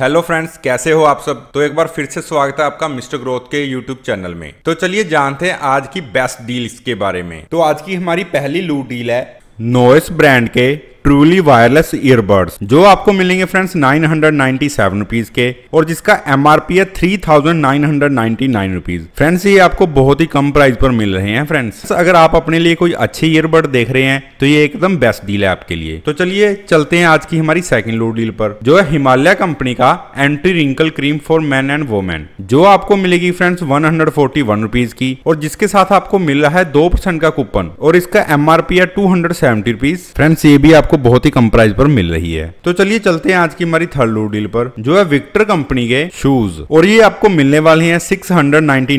hello friends कैसे हो आप सब तो एक बार फिर से स्वागत है आपका मिस्टर ग्रोथ के यूट्यूब चैनल में तो चलिए जानते हैं आज की बेस्ट डील्स के बारे में तो आज की हमारी पहली लू डील है नोएस ब्रांड के ट्रूली वायरलेस ईयरबड्स जो आपको मिलेंगे friends nine hundred seven rupees के और जिसका एम आर पी है three thousand nine hundred nine rupees friends ये आपको बहुत ही कम प्राइस पर मिल रहे हैं फ्रेंड्स अगर आप अपने लिए कोई अच्छे ईयरबड देख रहे हैं तो ये एकदम बेस्ट डील है आपके लिए तो चलिए चलते हैं आज की हमारी सेकेंड लोड डील पर जो है हिमालय कंपनी का anti wrinkle cream for man and women जो आपको मिलेगी friends one hundred forty one rupees की और जिसके साथ आपको मिल रहा है दो परसेंट का कूपन और इसका एम आर पी है two hundred seventy rupees friends ये भी आपको आपको बहुत ही कम प्राइस पर मिल रही है तो चलिए चलते हैं आज की हमारी थर्ड लो डील पर जो है विक्टर कंपनी के शूज और ये आपको मिलने वाले हैं सिक्स हंड्रेड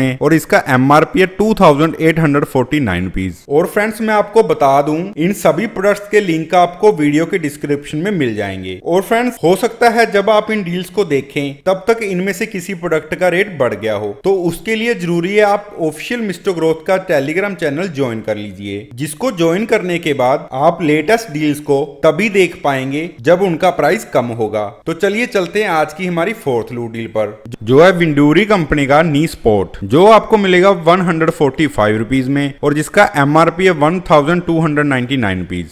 में और इसका एम आर पी है टू थाउजेंड और फ्रेंड्स मैं आपको बता दू इन सभी प्रोडक्ट के लिंक आपको वीडियो के डिस्क्रिप्शन में मिल जाएंगे और फ्रेंड्स हो सकता है जब आप इन डील्स को देखें तब तक इनमें से किसी प्रोडक्ट का रेट बढ़ गया हो तो उसके लिए जरूरी है आप ऑफिशियल मिस्टर ग्रोथ का टेलीग्राम चैनल ज्वाइन कर लीजिए जिसको ज्वाइन करने के बाद आप लेटेस्ट बेस्ट डील्स को तभी देख पाएंगे जब उनका प्राइस कम होगा तो चलिए चलते हैं आज की हमारी फोर्थ लू डील पर जो है विंडूरी कंपनी का नी स्पोर्ट जो आपको मिलेगा वन हंड्रेड में और जिसका एम है वन थाउजेंड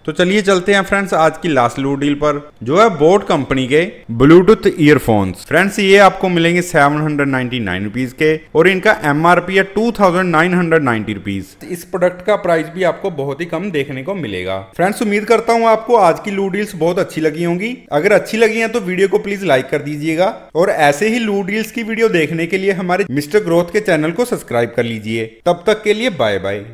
तो चलिए चलते हैं फ्रेंड्स आज की लास्ट लू डील पर जो है बोट कंपनी के ब्लूटूथ ईयरफोन्स फ्रेंड्स ये आपको मिलेंगे सेवन हंड्रेड के और इनका एम है टू थाउजेंड इस प्रोडक्ट का प्राइस भी आपको बहुत ही कम देखने को मिलेगा फ्रेंड्स उम्मीद करता हूँ आपको आज की लू डील्स बहुत अच्छी लगी होंगी अगर अच्छी लगी है तो वीडियो को प्लीज लाइक कर दीजिएगा और ऐसे ही लू डील्स की वीडियो देखने के लिए हमारे मिस्टर ग्रोथ के चैनल को सब्सक्राइब कर लीजिए तब तक के लिए बाय बाय